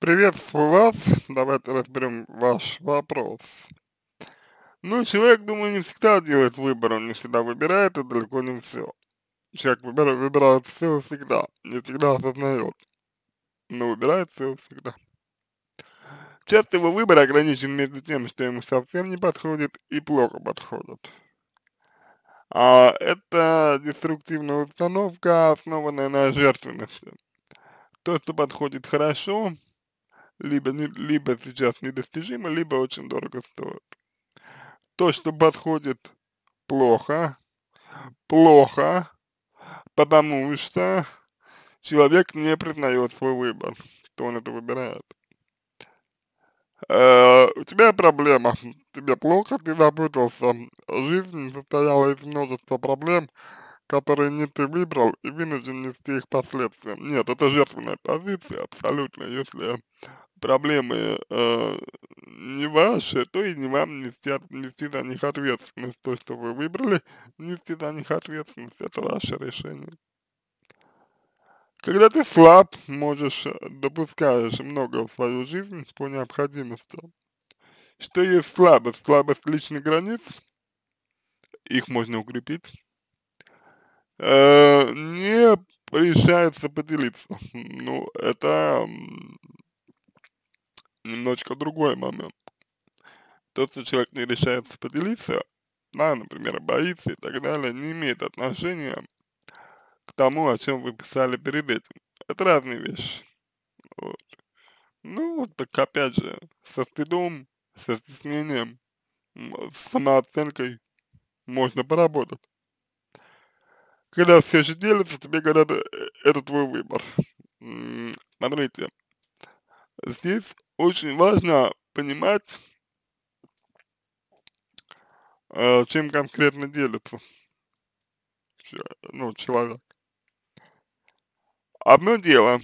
Приветствую вас. Давайте разберем ваш вопрос. Ну, человек, думаю, не всегда делает выбор, он не всегда выбирает, и далеко не все. Человек выбирает, выбирает все всегда, не всегда осознает, но выбирает все всегда. Часто его выбор ограничен между тем, что ему совсем не подходит и плохо подходит. А это деструктивная установка, основанная на жертвенности. То, что подходит хорошо, либо, либо сейчас недостижимо, либо очень дорого стоит. То, что подходит плохо, плохо, потому что человек не признает свой выбор, что он это выбирает. Э, у тебя проблема, тебе плохо, ты запутался, жизнь состояла из множества проблем, которые не ты выбрал и вынужден нести их последствия. Нет, это жертвенная позиция, абсолютно, если проблемы э, не ваши, то и не вам нести, нести за них ответственность. То, что вы выбрали, нести за них ответственность, это ваше решение. Когда ты слаб, можешь, э, допускаешь много в свою жизнь по необходимости. Что есть слабость? Слабость личных границ, их можно укрепить. Э, не решается поделиться. Ну, это немножечко другой момент. То, что человек не решается поделиться, да, например, боится и так далее, не имеет отношения к тому, о чем вы писали перед этим. Это разные вещи. Вот. Ну, так опять же, со стыдом, со стеснением, с самооценкой можно поработать. Когда все же делится, тебе говорят, «Э, это твой выбор. Смотрите, здесь очень важно понимать, э, чем конкретно делится ну, человек. Одно дело,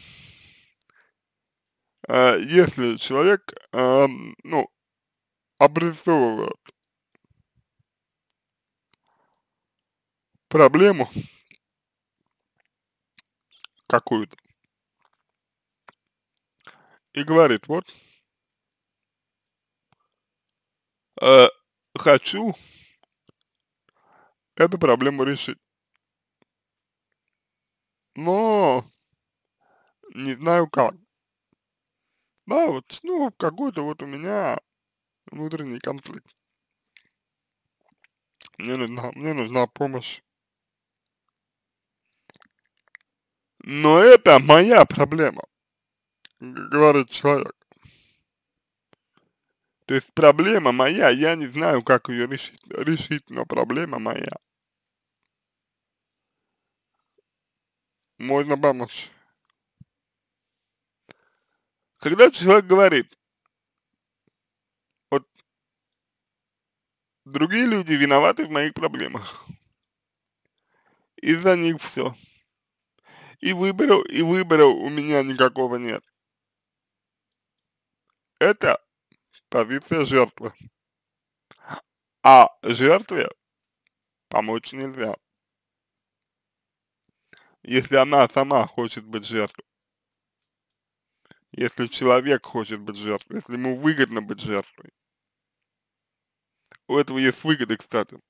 э, если человек, э, ну, обрисовывает проблему какую-то, и говорит, вот, э, хочу эту проблему решить. Но не знаю как. Да, вот, ну, какой-то вот у меня внутренний конфликт. Мне нужна, мне нужна помощь. Но это моя проблема говорит человек. То есть проблема моя, я не знаю, как ее решить, решить но проблема моя. Можно помочь. Когда человек говорит, вот другие люди виноваты в моих проблемах, из-за них все, и выбора, и выбора у меня никакого нет. Это позиция жертвы. А жертве помочь нельзя. Если она сама хочет быть жертвой. Если человек хочет быть жертвой, если ему выгодно быть жертвой. У этого есть выгода, кстати.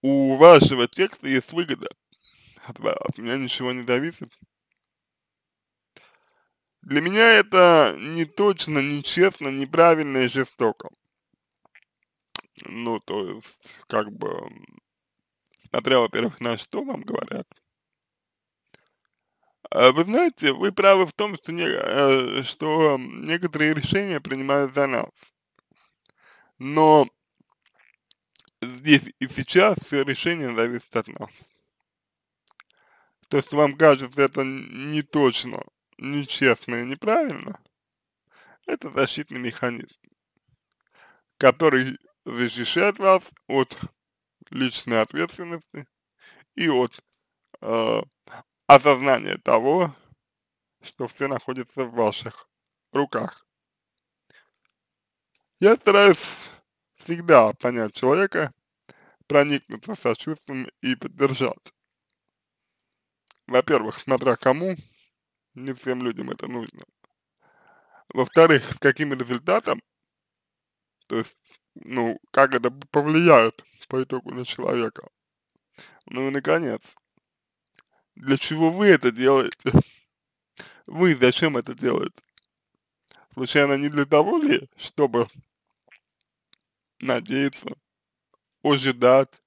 У вашего текста есть выгода. От, от меня ничего не зависит. Для меня это не точно, нечестно, неправильно и жестоко. Ну, то есть, как бы, смотря, во-первых, на что вам говорят. А вы знаете, вы правы в том, что, не, э, что некоторые решения принимают за нас. Но здесь и сейчас все решения зависят от нас. То, есть вам кажется, это не точно, нечестно и неправильно, это защитный механизм, который защищает вас от личной ответственности и от э, осознания того, что все находится в ваших руках. Я стараюсь всегда понять человека, проникнуться сочувствием и поддержать. Во-первых, смотря кому не всем людям это нужно. Во-вторых, с каким результатом, то есть, ну, как это повлияет по итогу на человека. Ну и наконец, для чего вы это делаете? Вы зачем это делаете? Случайно не для того ли, чтобы надеяться, ожидать,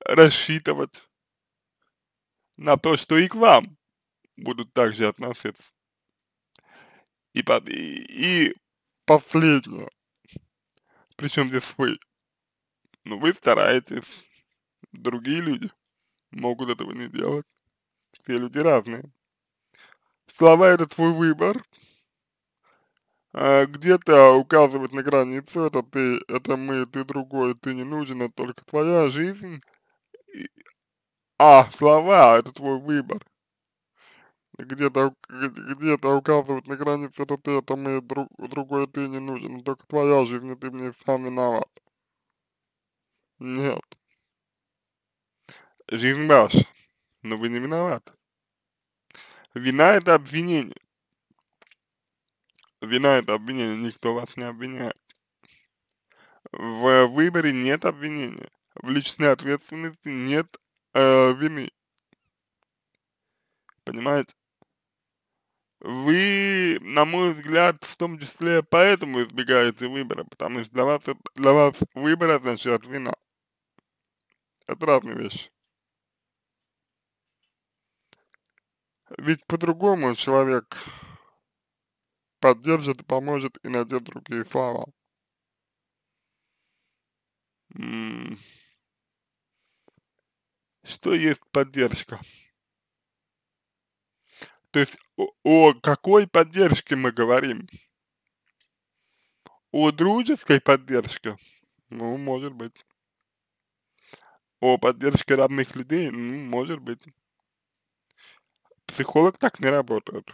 рассчитывать на то, что и к вам будут также относиться. И, под, и, и последнее, причем здесь вы, но ну, вы стараетесь, другие люди могут этого не делать, все люди разные. Слова это твой выбор, а где-то указывать на границу, это ты, это мы, ты другой, ты не нужен, это только твоя жизнь. И, а, слова, это твой выбор где-то где-то указывают на границы, это ты, это мы, друг, другой ты не нужен, только твоя жизнь, и ты мне ней сам виноват. Нет. Жизнь ваша, но вы не виноваты. Вина это обвинение. Вина это обвинение, никто вас не обвиняет. В выборе нет обвинения, в личной ответственности нет э, вины. Понимаете? вы, на мой взгляд, в том числе поэтому избегаете выбора, потому что для вас, для вас выбор означает вина. Это разные вещи. Ведь по-другому человек поддержит, поможет и найдет другие слова. Что есть поддержка? То есть о какой поддержке мы говорим? О дружеской поддержке? Ну, может быть. О поддержке родных людей? Ну, может быть. Психолог так не работает.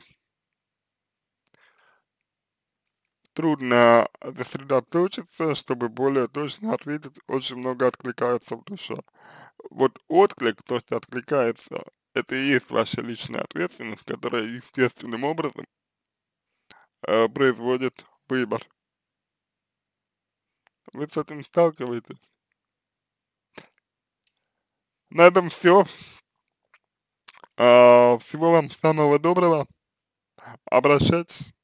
Трудно сосредоточиться, чтобы более точно ответить, очень много откликается в душе. Вот отклик, то, что откликается, это и есть ваша личная ответственность, которая естественным образом э, производит выбор. Вы с этим сталкиваетесь. На этом все. Э, а, всего вам самого доброго. Обращайтесь.